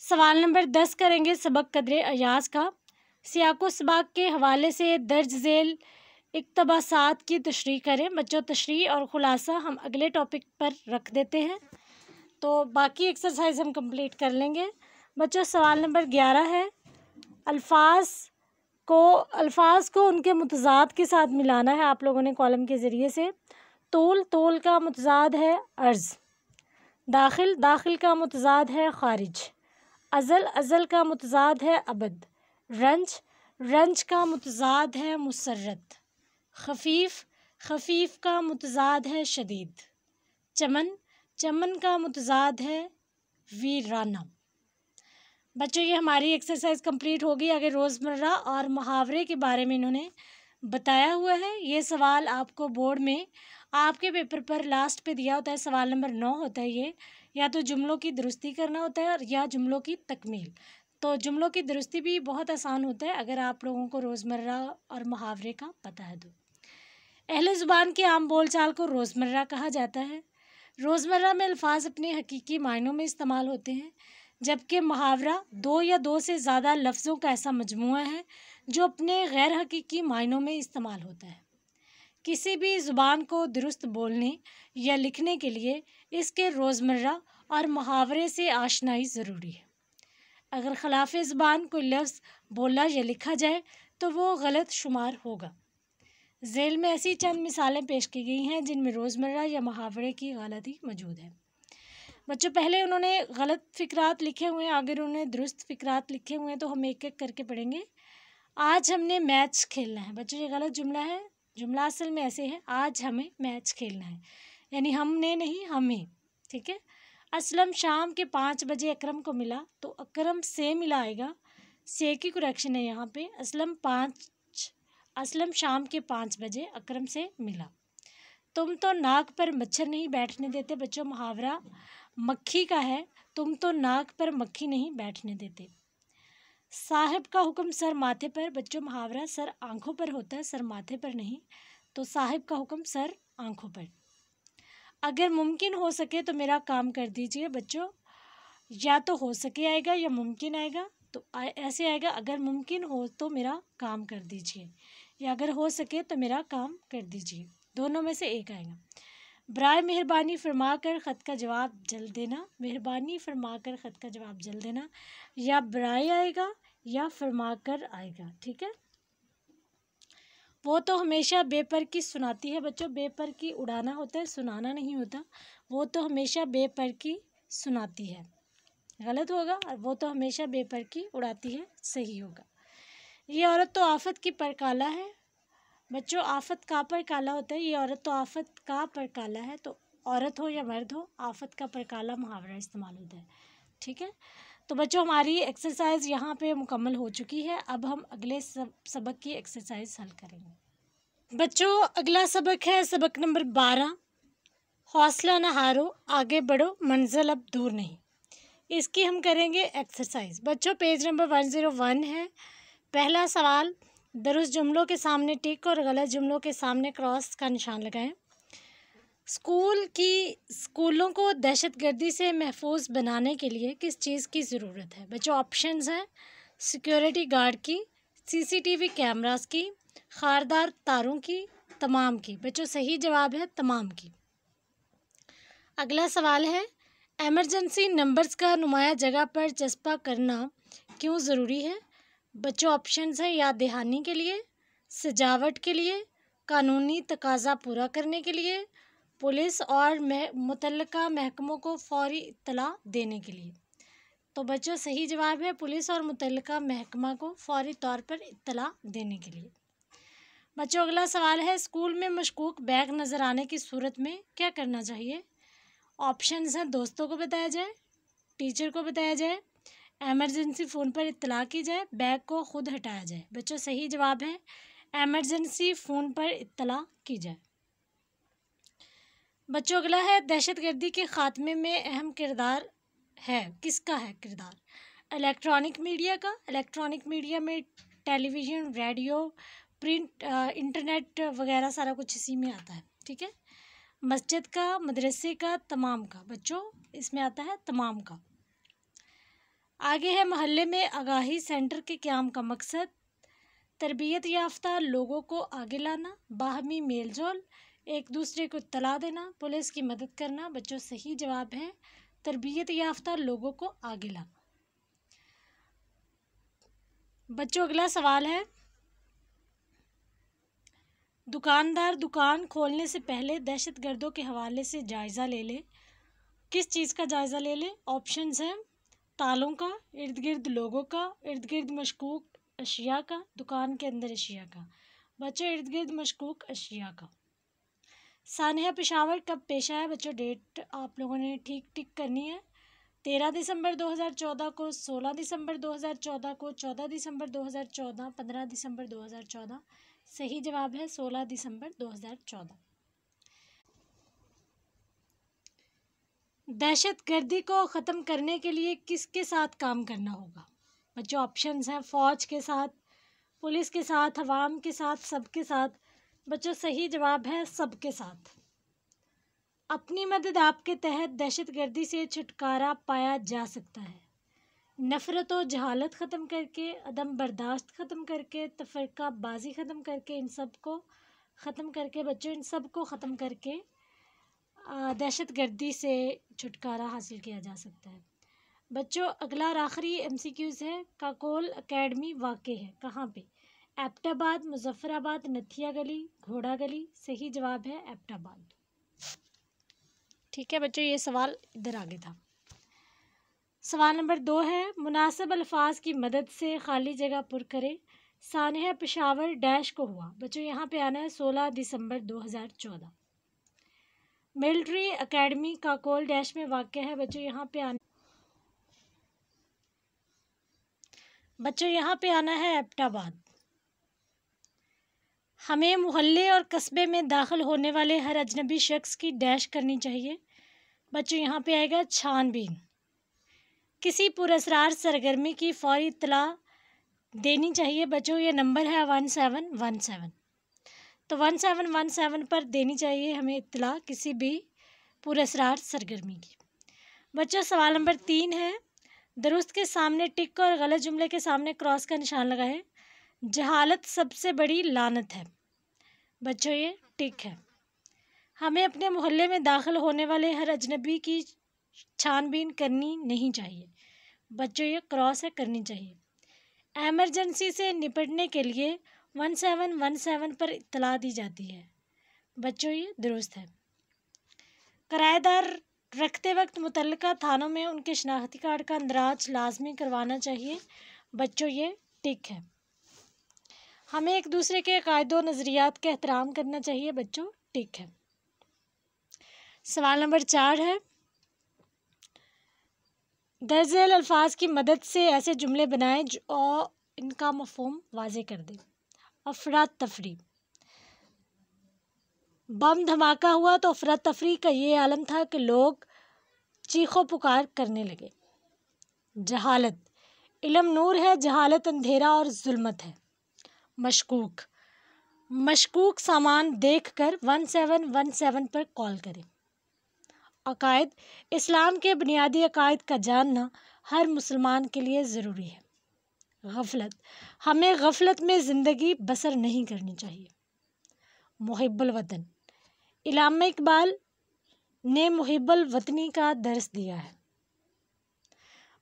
सवाल नंबर दस करेंगे सबक कदर अयाज का सियाको सबाक के हवाले से दर्ज झेल इकतबासात की तशरी करें बच्चों तशरी और ख़ुलासा हम अगले टॉपिक पर रख देते हैं तो बाकी एक्सरसाइज हम कंप्लीट कर लेंगे बच्चों सवाल नंबर ग्यारह है अल्फाज को अल्फाज को उनके मतजाद के साथ मिलाना है आप लोगों ने कॉलम के ज़रिए से तोल तोल का मतजाद है अर्ज़ दाखिल दाखिल का मतजाद है ख़ारिज अज़ल अज़ल का मतजाद है अबद रंज रंज का मतजाद है मुसरत खफीफ़ खफीफ़ का मतजाद है शदीद चमन चमन का मतजाद है वीराना बच्चों ये हमारी एक्सरसाइज कंप्लीट होगी अगर रोज़मर्रा और मुहावरे के बारे में इन्होंने बताया हुआ है ये सवाल आपको बोर्ड में आपके पेपर पर लास्ट पे दिया होता है सवाल नंबर नौ होता है ये या तो जुमलों की दुरुस्ती करना होता है और या जुमलों की तकमील तो जुमलों की दुरुस्ती भी बहुत आसान होता है अगर आप लोगों को रोज़मर्रा और मुहावरे का पता है तो अहल ज़ुबान की आम बोलचाल को रोज़मर्रा कहा जाता है रोज़मर्रा में अल्फाज अपने हकीकी मायनों में इस्तेमाल होते हैं जबकि मुहावरा दो या दो से ज़्यादा लफ्ज़ों का ऐसा मजमू है जो अपने गैर हकीकी मायनों में इस्तेमाल होता है किसी भी ज़ुबान को दुरुस्त बोलने या लिखने के लिए इसके रोज़मर्रा और मुहावरे से आशनाई ज़रूरी है अगर खिलाफ ज़बान कोई लफ्ज़ बोला या लिखा जाए तो वो गलत शुमार होगा जेल में ऐसी चंद मिसालें पेश की गई हैं जिनमें रोज़मर्रा या मुहावरे की गलती मौजूद है बच्चों पहले उन्होंने गलत फ़िक्रात लिखे हुए हैं अगर उन्होंने दुरुस्त फ़िक्रात लिखे हुए हैं तो हम एक एक करके पढ़ेंगे आज हमने मैच खेलना है बच्चों ये गलत जुमला है जुमला असल में ऐसे है आज हमें मैच खेलना है यानी हमने नहीं हमें ठीक है असलम शाम के पाँच बजे अक्रम को मिला तो अक्रम से मिला आएगा से की करेक्शन है यहाँ पे असलम पाँच असलम शाम के पाँच बजे अक्रम से मिला तुम तो नाक पर मच्छर नहीं बैठने देते बच्चों मुहावरा मक्खी का है तुम तो नाक पर मक्खी नहीं बैठने देते साहब का हुक्म सर माथे पर बच्चों मुहावरा सर आंखों पर होता है सर माथे पर नहीं तो साहिब का हुक्म सर आंखों पर अगर मुमकिन हो सके तो मेरा काम कर दीजिए बच्चों या तो हो सके आएगा या मुमकिन आएगा तो ऐसे आएगा अगर मुमकिन हो तो मेरा काम कर दीजिए या अगर हो सके तो मेरा काम कर दीजिए दोनों में से एक आएगा ब्राय मेहरबानी फरमा कर ख़त का जवाब जल देना मेहरबानी फरमा कर ख़त का जवाब जल देना या बरए आएगा या फरमा कर आएगा ठीक है वो तो हमेशा बेपर की सुनाती है बच्चों बेपर की उड़ाना होता है सुनाना नहीं होता वो तो हमेशा बेपर की सुनाती है गलत होगा और वो तो हमेशा बेपर की उड़ाती है सही होगा ये औरत तो आफत की परकाला है बच्चों आफत का पर काला होता है ये औरत तो आफत का पर काला है तो औरत हो या मर्द हो आफत का पर काला मुहावरा इस्तेमाल होता है ठीक है तो बच्चों हमारी एक्सरसाइज यहाँ पे मुकम्मल हो चुकी है अब हम अगले सब सबक की एक्सरसाइज हल करेंगे बच्चों अगला सबक है सबक नंबर बारह हौसला न हारो आगे बढ़ो मंजिल अब दूर नहीं इसकी हम करेंगे एक्सरसाइज बच्चों page number one zero one है पहला सवाल दुरुस्त जुमलों के सामने टिक और गलत जुमलों के सामने क्रॉस का निशान लगाएं स्कूल की स्कूलों को दहशत गर्दी से महफूज बनाने के लिए किस चीज़ की ज़रूरत है बच्चों ऑप्शंस हैं सिक्योरिटी गार्ड की सीसीटीवी कैमरास की खारदार तारों की तमाम की बच्चों सही जवाब है तमाम की अगला सवाल है एमरजेंसी नंबर्स का नुमाया जगह पर चस्पा करना क्यों ज़रूरी है बच्चों ऑप्शंस हैं याद दहानी के लिए सजावट के लिए कानूनी तकाजा पूरा करने के लिए पुलिस और मह मुतल महकमों को फौरी इतला देने के लिए तो बच्चों सही जवाब है पुलिस और मुतल महकमा को फौरी तौर पर इतला देने के लिए बच्चों अगला सवाल है स्कूल में मशकूक बैग नज़र आने की सूरत में क्या करना चाहिए ऑप्शंस हैं दोस्तों को बताया जाए टीचर को बताया जाए एमरजेंसी फ़ोन पर इतला की जाए बैग को खुद हटाया जाए बच्चों सही जवाब है एमरजेंसी फ़ोन पर इतला की जाए बच्चों अगला है दहशतगर्दी के ख़ात्मे में अहम किरदार है किसका है किरदार इलेक्ट्रॉनिक मीडिया का इलेक्ट्रॉनिक मीडिया में टेलीविज़न रेडियो प्रिंट इंटरनेट वगैरह सारा कुछ इसी में आता है ठीक है मस्जिद का मदरसे का तमाम का बच्चों इसमें आता है तमाम का आगे है मोहल्ले में आगाही सेंटर के क्याम का मकसद तरबियत याफ्ता लोगों को आगे लाना बाहमी मेल जोल एक दूसरे को तला देना पुलिस की मदद करना बच्चों सही जवाब है तरबियत याफ्ता लोगों को आगे लाना बच्चों अगला सवाल है दुकानदार दुकान खोलने से पहले दहशत गर्दों के हवाले से जायज़ा ले ले किस चीज़ का जायज़ा ले ले ऑप्शंस हैं तालों का इर्द गिर्द लोगों का इर्द गिर्द मशकूक अशिया का दुकान के अंदर अशिया का बच्चों इर्द गिर्द मशकूक अशिया का सानिया पेशावर कब पेशा है बच्चों डेट आप लोगों ने ठीक ठीक करनी है तेरह दिसंबर 2014 को सोलह दिसंबर 2014 को चौदह दिसंबर 2014 पंद्रह दिसंबर 2014 सही जवाब है सोलह दिसंबर 2014 दहशत गर्दी को ख़त्म करने के लिए किसके साथ काम करना होगा बच्चों ऑप्शंस हैं फ़ौज के साथ पुलिस के साथ अवाम के साथ सबके साथ बच्चों सही जवाब है सबके साथ अपनी मदद आपके तहत दहशत गर्दी से छुटकारा पाया जा सकता है नफ़रत और जहालत ख़त्म करके अदम बर्दाश्त ख़त्म करके तफरका बाजी ख़त्म करके इन सब को ख़त्म करके बच्चों इन सब को ख़त्म करके दहशत गर्दी से छुटकारा हासिल किया जा सकता है बच्चों अगला और आखिरी एम सी क्यूज़ है काकोल अकेडमी वाक़ है कहाँ पे एप्टाबाद मुजफ्फ़राबाद नथिया गली घोड़ा गली सही जवाब है एप्टाबाद ठीक है बच्चों ये सवाल इधर आगे था सवाल नंबर दो है मुनासिब अल्फाज की मदद से खाली जगह पुर करें सानह पेशावर डैश को हुआ बच्चों यहाँ पे आना है सोलह दिसंबर दो हज़ार चौदह मिलिट्री एकेडमी का कोल डैश में वाक़ है बच्चों यहाँ पे आना बच्चों यहाँ पे आना है एबटाबाद हमें मोहल्ले और कस्बे में दाखिल होने वाले हर अजनबी शख्स की डैश करनी चाहिए बच्चों यहाँ पे आएगा छानबीन किसी पुरसरार सरगर्मी की फौरी इतला देनी चाहिए बच्चों ये नंबर है वन सेवन वन सेवन तो वन सेवन वन सेवन पर देनी चाहिए हमें इतला किसी भी पुरसरार सरगर्मी की बच्चों सवाल नंबर तीन है दुरुस्त के सामने टिक और गलत जुमले के सामने क्रॉस का निशान लगाए जहालत सबसे बड़ी लानत है बच्चों ये टिक है हमें अपने मोहल्ले में दाखिल होने वाले हर अजनबी की छानबीन करनी नहीं चाहिए बच्चों ये क्रॉस है करनी चाहिए एमरजेंसी से निपटने के लिए वन सेवन वन सेवन पर इतला दी जाती है बच्चों ये दुरुस्त है किराएदार रखते वक्त मुतल थानों में उनके शनाख्ती कार्ड का अंदराज लाजमी करवाना चाहिए बच्चों ये टिक है हमें एक दूसरे के कायद नज़रियात का एहतराम करना चाहिए बच्चों टिक है सवाल नंबर चार है दर्ज अल्फाज की मदद से ऐसे जुमले बनाएं और इनका मफहम वाज कर दें अफरा तफरी बम धमाका हुआ तो अफरा तफरी का ये आलम था कि लोग चीखों पुकार करने लगे जहालत इलम नूर है जहालत अंधेरा और जुल्मत है मशकूक मशकूक सामान देख कर वन सेवन वन सेवन पर कॉल करें अकायद इस्लाम के बुनियादी अकायद का जानना हर मुसलमान के लिए ज़रूरी है गफलत हमें गफलत में ज़िंदगी बसर नहीं करनी चाहिए मुहब्बल वतन इलाम इकबाल ने मुहब्बल वतनी का दर्स दिया है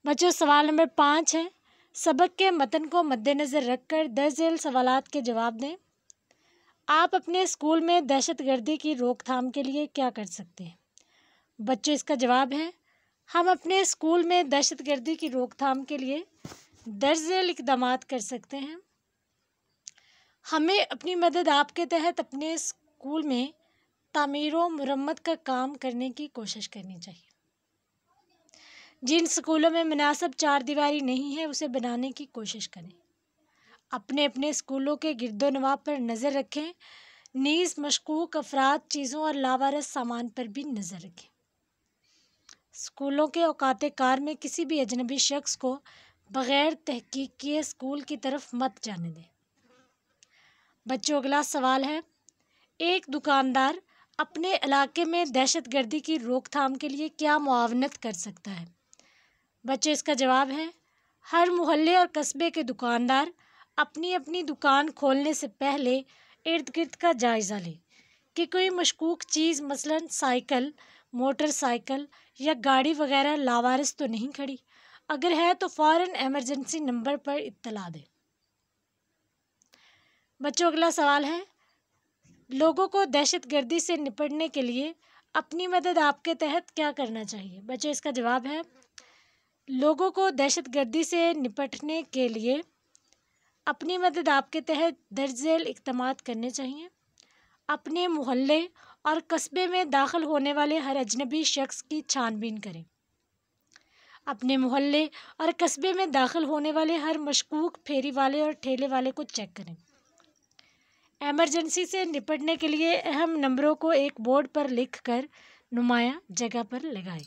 बच्चों सवाल नंबर पाँच है सबक के मतन को मद्देनज़र रखकर दर्ज झेल सवाल के जवाब दें आप अपने स्कूल में दहशत गर्दी की रोकथाम के लिए क्या कर सकते हैं बच्चों इसका जवाब है हम अपने स्कूल में दहशत गर्दी की रोकथाम के लिए दर्ज इकदाम कर सकते हैं हमें अपनी मदद आपके तहत अपने स्कूल में तमीर व मरम्मत का काम करने की कोशिश करनी चाहिए जिन स्कूलों में मुनासब चार दीवारी नहीं है उसे बनाने की कोशिश करें अपने अपने स्कूलों के गिरदो नवाब पर नज़र रखें नीज मशकूक अफराद चीज़ों और लावारस सामान पर भी नज़र रखें स्कूलों के अवकात कार में किसी भी अजनबी शख्स को बग़ैर तहकीक के स्कूल की तरफ मत जाने दें बच्चों अगला सवाल है एक दुकानदार अपने इलाके में दहशत गर्दी की रोकथाम के लिए क्या मुआवनत कर सकता है बच्चों इसका जवाब है हर मोहल्ले और कस्बे के दुकानदार अपनी अपनी दुकान खोलने से पहले इर्द गिर्द का जायज़ा लें कि कोई मशकूक चीज़ मसलन साइकिल मोटरसाइकिल या गाड़ी वगैरह लावारिस तो नहीं खड़ी अगर है तो फ़ौर एमरजेंसी नंबर पर इत्तला दें बच्चों अगला सवाल है लोगों को दहशत गर्दी से निपटने के लिए अपनी मदद आपके तहत क्या करना चाहिए बच्चों इसका जवाब है लोगों को दहशत गर्दी से निपटने के लिए अपनी मदद आपके तहत दर्ज इकदाम करने चाहिए अपने मोहल्ले और कस्बे में दाखिल होने वाले हर अजनबी शख्स की छानबीन करें अपने मोहल्ले और कस्बे में दाखिल होने वाले हर मशकूक फेरी वाले और ठेले वाले को चेक करें एमरजेंसी से निपटने के लिए अहम नंबरों को एक बोर्ड पर लिखकर नुमाया जगह पर लगाएं